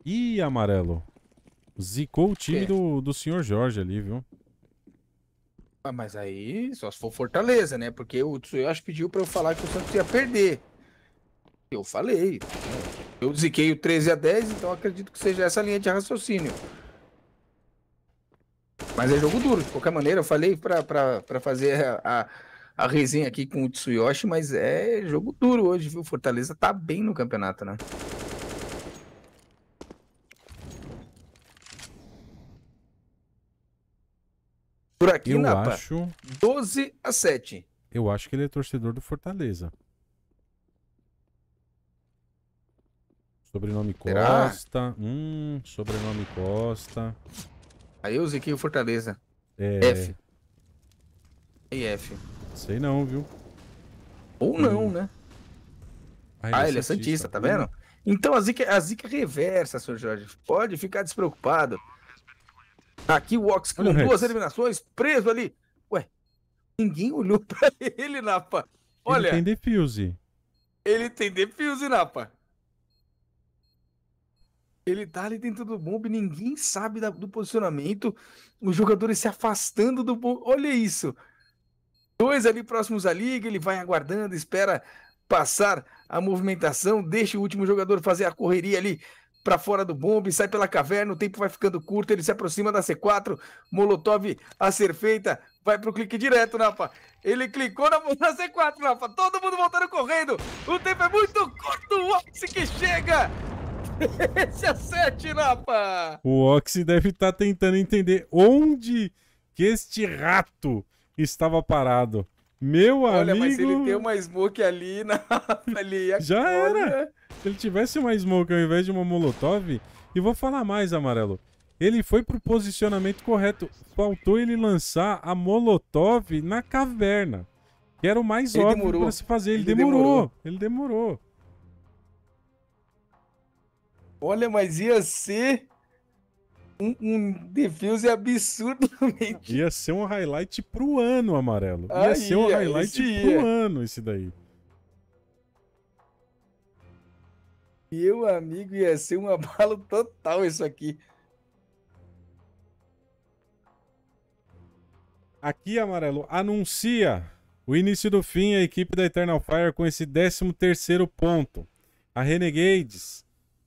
Ih, amarelo. Zicou o time do, do senhor Jorge ali, viu? Ah, mas aí só se for Fortaleza, né? Porque o Tsuyoshi pediu pra eu falar que o Santos ia perder. Eu falei. Eu ziquei o 13 a 10, então acredito que seja essa linha de raciocínio. Mas é jogo duro, de qualquer maneira. Eu falei pra, pra, pra fazer a, a, a resenha aqui com o Tsuyoshi, mas é jogo duro hoje, viu? Fortaleza tá bem no campeonato, né? aqui, eu Napa. Acho... 12 a 7. Eu acho que ele é torcedor do Fortaleza. Sobrenome Costa. Hum, sobrenome Costa. Aí eu ziquei o Fortaleza. É... F. E F. Sei não, viu? Ou hum. não, né? Ah, ele, ah, é, santista, é Santista, tá vendo? Hum. Então a zica, a zica reversa, senhor Jorge. Pode ficar despreocupado. Aqui o Ox com duas eliminações, preso ali. Ué, ninguém olhou pra ele, Napa. Olha. Ele tem defuse. Ele tem defuse, Napa. Ele tá ali dentro do bombe, ninguém sabe da, do posicionamento. Os jogadores se afastando do bombe. Olha isso. Dois ali próximos à liga, ele vai aguardando, espera passar a movimentação, deixa o último jogador fazer a correria ali para fora do bombe, sai pela caverna, o tempo vai ficando curto, ele se aproxima da C4, Molotov a ser feita, vai pro clique direto, napa né, Ele clicou na, na C4, napa todo mundo voltando correndo, o tempo é muito curto, o Oxy que chega! Esse é 7, napa O Oxy deve estar tá tentando entender onde que este rato estava parado. Meu Olha, amigo. Olha, mas ele tem uma smoke ali na. ali Já era! Se ele tivesse uma smoke ao invés de uma molotov. E vou falar mais, amarelo. Ele foi pro posicionamento correto. Faltou ele lançar a molotov na caverna. Que era o mais ele óbvio demorou. pra se fazer. Ele, ele demorou. demorou. Ele demorou. Olha, mas ia ser um, um defuse absurdamente. Ia ser um highlight pro ano, amarelo. Ia ser um highlight pro é. ano esse daí. Meu amigo, ia ser um abalo total isso aqui. Aqui, amarelo, anuncia o início do fim a equipe da Eternal Fire com esse 13 terceiro ponto. A Renegades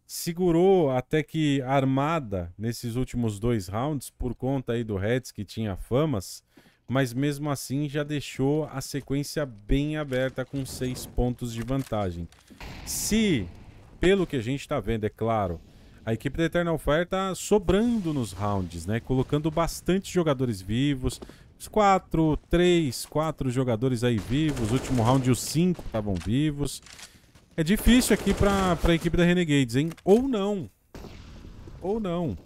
segurou até que armada nesses últimos dois rounds por conta aí do Reds que tinha famas, mas mesmo assim já deixou a sequência bem aberta com seis pontos de vantagem. Se, pelo que a gente está vendo, é claro, a equipe da Eternal Fire tá sobrando nos rounds, né? Colocando bastante jogadores vivos, os quatro, três, quatro jogadores aí vivos, último round os cinco estavam vivos. É difícil aqui pra, pra equipe da Renegades, hein? Ou não. Ou não.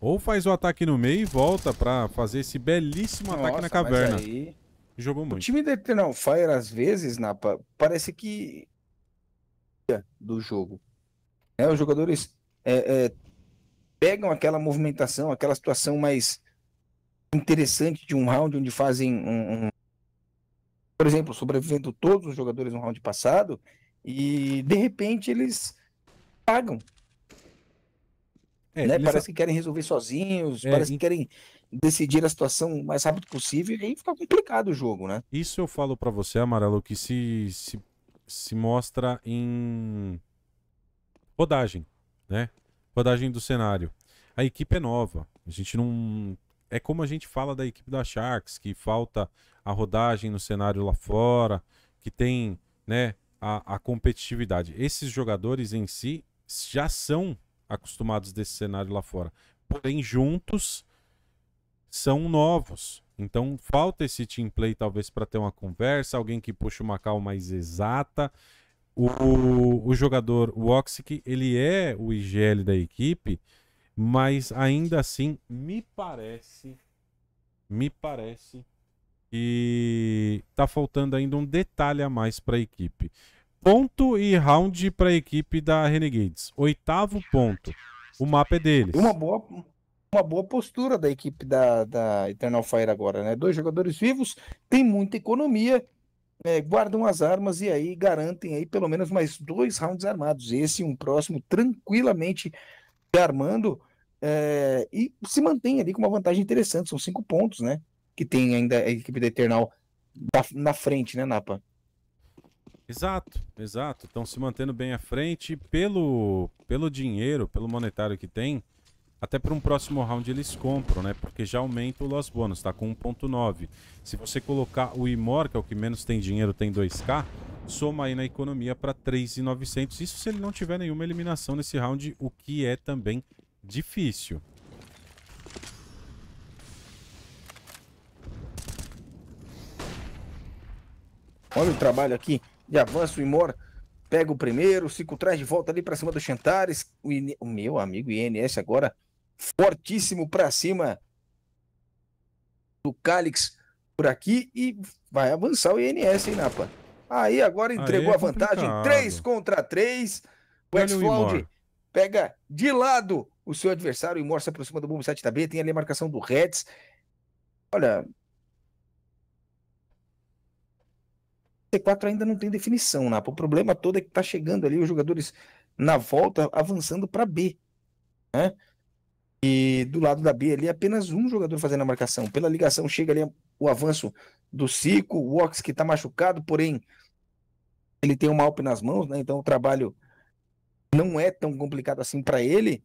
Ou faz o ataque no meio e volta pra fazer esse belíssimo Nossa, ataque na caverna. Aí... Jogou muito. O time da Eternal Fire, às vezes, Napa, parece que... Do jogo. É, os jogadores é, é, pegam aquela movimentação, aquela situação mais interessante de um round, onde fazem um, um por exemplo, sobrevivendo todos os jogadores no round passado, e de repente eles pagam. É, né? eles parece que querem resolver sozinhos, é, parece que querem decidir a situação o mais rápido possível, e aí fica complicado o jogo, né? Isso eu falo para você, Amarelo, que se, se, se mostra em rodagem, né? Rodagem do cenário. A equipe é nova. A gente não é como a gente fala da equipe da Sharks, que falta a rodagem no cenário lá fora, que tem né, a, a competitividade. Esses jogadores em si já são acostumados desse cenário lá fora. Porém, juntos são novos. Então falta esse team play talvez para ter uma conversa, alguém que puxe uma calma mais exata. O, o jogador, o Oxic, ele é o IGL da equipe, mas ainda assim, me parece, me parece que tá faltando ainda um detalhe a mais para a equipe. Ponto e round para a equipe da Renegades. Oitavo ponto. O mapa é deles. Uma boa, uma boa postura da equipe da, da Eternal Fire agora, né? Dois jogadores vivos, tem muita economia, é, guardam as armas e aí garantem aí pelo menos mais dois rounds armados. Esse um próximo tranquilamente armando é, e se mantém ali com uma vantagem interessante, são cinco pontos, né? Que tem ainda a equipe da Eternal na frente, né, Napa? Exato, exato. Estão se mantendo bem à frente pelo, pelo dinheiro, pelo monetário que tem. Até para um próximo round eles compram, né? Porque já aumenta o Los Bônus, tá com 1.9. Se você colocar o Imor, que é o que menos tem dinheiro, tem 2k, soma aí na economia para 3.900. Isso se ele não tiver nenhuma eliminação nesse round, o que é também difícil. Olha o trabalho aqui de avanço e mora. Pega o primeiro, Cico traz de volta ali para cima do Chantares. O, In... o, meu amigo INS agora fortíssimo para cima do Calix por aqui e vai avançar o INS, hein, Napa? Aí agora entregou é a vantagem 3 contra 3. O x pega de lado o seu adversário, e Imor se aproxima do bombo 7B, tem ali a marcação do Reds. Olha. c 4 ainda não tem definição, Napa. O problema todo é que tá chegando ali os jogadores na volta avançando para B. Né? E do lado da B ali, apenas um jogador fazendo a marcação. Pela ligação chega ali o avanço do Cico, o Ox que está machucado, porém ele tem uma Alp nas mãos, né? Então o trabalho não é tão complicado assim para ele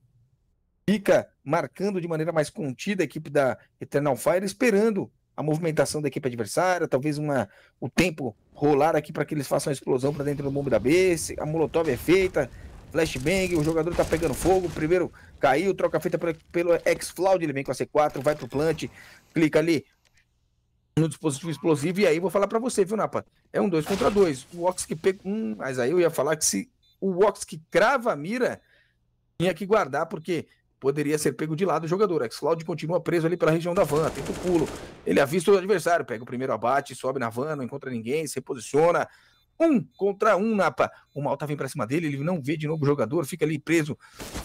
fica marcando de maneira mais contida a equipe da Eternal Fire, esperando a movimentação da equipe adversária, talvez uma, o tempo rolar aqui para que eles façam a explosão para dentro do bombo da B, a molotov é feita, flashbang, o jogador está pegando fogo, primeiro caiu, troca feita pelo, pelo x flaud ele vem com a C4, vai pro plant, clica ali no dispositivo explosivo, e aí vou falar para você, viu, Napa? É um 2 contra 2, o Ox que pega, hum, mas aí eu ia falar que se o Ox que crava a mira, tinha que guardar, porque poderia ser pego de lado o jogador. Ex-Cloud continua preso ali pela região da van, tenta o pulo. Ele avista o adversário, pega o primeiro abate, sobe na van, não encontra ninguém, se posiciona. Um contra um, Napa. O Malta vem para cima dele, ele não vê de novo o jogador, fica ali preso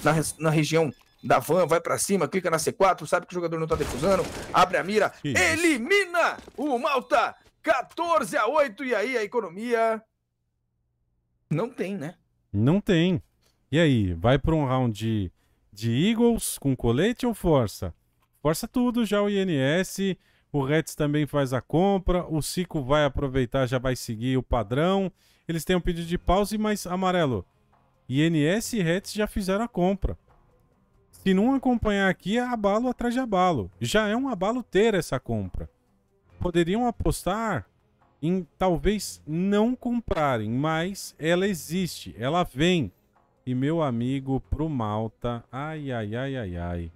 na, na região da van, vai para cima, clica na C4, sabe que o jogador não tá defusando, abre a mira, Isso. elimina o Malta! 14 a 8, e aí a economia. Não tem, né? Não tem. E aí, vai para um round de de Eagles com colete ou força? Força tudo já o INS, o Reds também faz a compra, o Cico vai aproveitar, já vai seguir o padrão. Eles têm um pedido de pause, mas amarelo. INS e Reds já fizeram a compra. Se não acompanhar aqui, é abalo atrás de abalo. Já é um abalo ter essa compra. Poderiam apostar em talvez não comprarem, mas ela existe, ela vem e meu amigo pro Malta. Ai, ai, ai, ai, ai.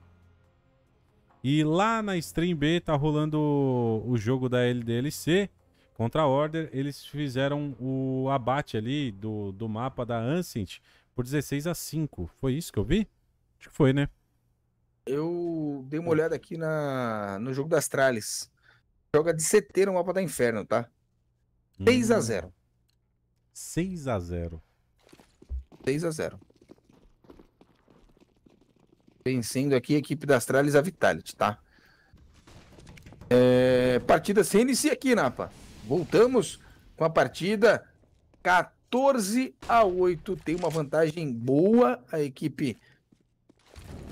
E lá na Stream B tá rolando o jogo da LDLC contra a Order. Eles fizeram o abate ali do, do mapa da Ancient por 16 a 5. Foi isso que eu vi? Acho que foi, né? Eu dei uma olhada aqui na, no jogo das Trales. Joga de CT no mapa da Inferno, tá? 6 a 0 hum. 6 a 0 6 a 0. Vencendo aqui a equipe da Astralis a Vitality, tá? É, partida se inicia aqui, Napa. Né, Voltamos com a partida 14 a 8. Tem uma vantagem boa a equipe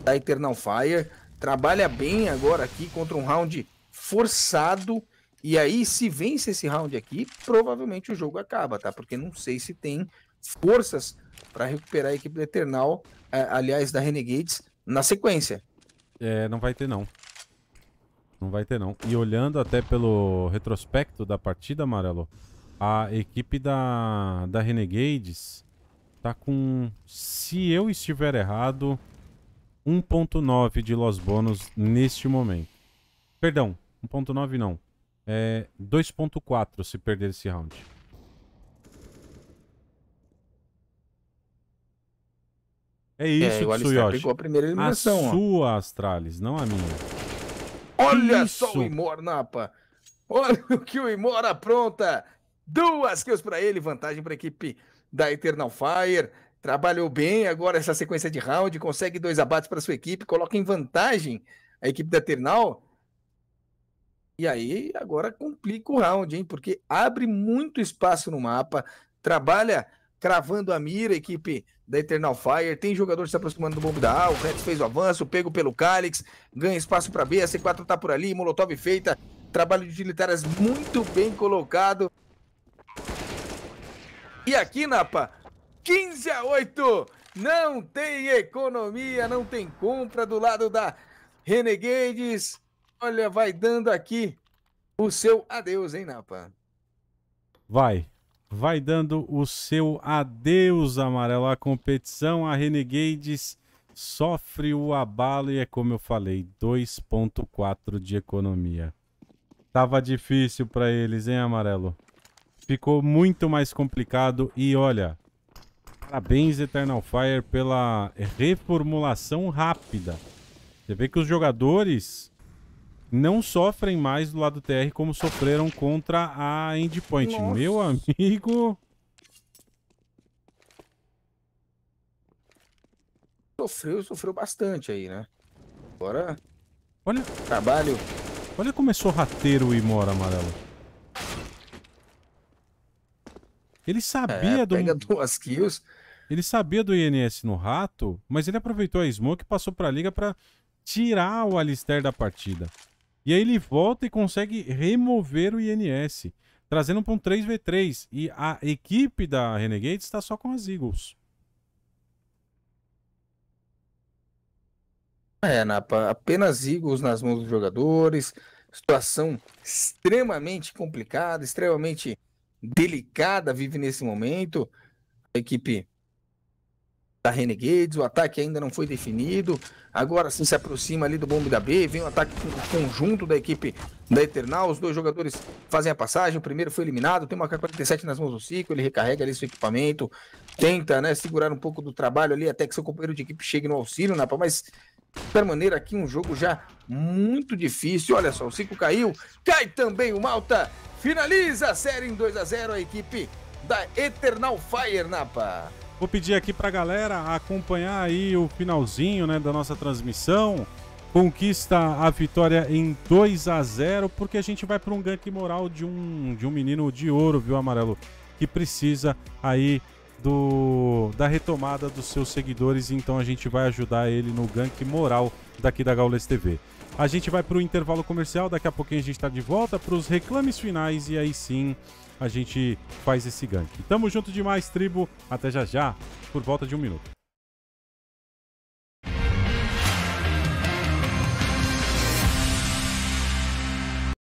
da Eternal Fire. Trabalha bem agora aqui contra um round forçado. E aí, se vence esse round aqui, provavelmente o jogo acaba, tá? Porque não sei se tem forças para recuperar a equipe da Eternal, aliás, da Renegades, na sequência. É, não vai ter não. Não vai ter não. E olhando até pelo retrospecto da partida, Amarelo, a equipe da, da Renegades tá com, se eu estiver errado, 1.9 de los bônus neste momento. Perdão, 1.9 não. É 2.4 se perder esse round. É, é isso, é, o pegou a primeira eliminação. A sua, Astralis, não a minha. Olha isso. só o Imor, Napa. Olha o que o Imor apronta. Duas kills para ele, vantagem para a equipe da Eternal Fire. Trabalhou bem agora essa sequência de round, consegue dois abates para sua equipe, coloca em vantagem a equipe da Eternal. E aí agora complica o round, hein? Porque abre muito espaço no mapa, trabalha cravando a mira, equipe da Eternal Fire. Tem jogador se aproximando do bombe da A. O Reds fez o avanço, pego pelo Calix, ganha espaço para B. A C4 tá por ali, Molotov feita. Trabalho de utilitárias muito bem colocado. E aqui, Napa, 15 a 8. Não tem economia, não tem compra do lado da Renegades. Olha, vai dando aqui o seu adeus, hein, Napa? Vai vai dando o seu adeus amarelo à competição. A Renegades sofre o abalo e é como eu falei, 2.4 de economia. Tava difícil para eles, hein, amarelo? Ficou muito mais complicado e olha, parabéns Eternal Fire pela reformulação rápida. Você vê que os jogadores não sofrem mais do lado TR como sofreram contra a Endpoint. Nossa. Meu amigo... Sofreu, sofreu bastante aí, né? Agora... Olha... Trabalho... Olha como é sorrateiro o Imora, amarelo. Ele sabia é, do... Pega duas kills... Ele sabia do INS no rato, mas ele aproveitou a smoke e passou pra liga pra tirar o Alistair da partida. E aí ele volta e consegue remover o INS, trazendo para um 3v3. E a equipe da Renegade está só com as Eagles. É, Napa, apenas Eagles nas mãos dos jogadores. Situação extremamente complicada, extremamente delicada vive nesse momento. A equipe da Renegades, o ataque ainda não foi definido. Agora sim se aproxima ali do bombe da B, vem o um ataque conjunto da equipe da Eternal. Os dois jogadores fazem a passagem, o primeiro foi eliminado, tem uma K-47 nas mãos do Cico, ele recarrega ali seu equipamento, tenta né, segurar um pouco do trabalho ali até que seu companheiro de equipe chegue no auxílio, Napa, mas de qualquer maneira, aqui um jogo já muito difícil. Olha só, o Cico caiu, cai também o Malta. Finaliza a série em 2 a 0 a equipe da Eternal Fire, Napa. Vou pedir aqui para a galera acompanhar aí o finalzinho né, da nossa transmissão. Conquista a vitória em 2 a 0 porque a gente vai para um gank moral de um, de um menino de ouro, viu, Amarelo? Que precisa aí do, da retomada dos seus seguidores, então a gente vai ajudar ele no gank moral daqui da Gaules TV. A gente vai para o intervalo comercial, daqui a pouquinho a gente está de volta para os reclames finais e aí sim a gente faz esse gank. Tamo junto demais, tribo. Até já já, por volta de um minuto.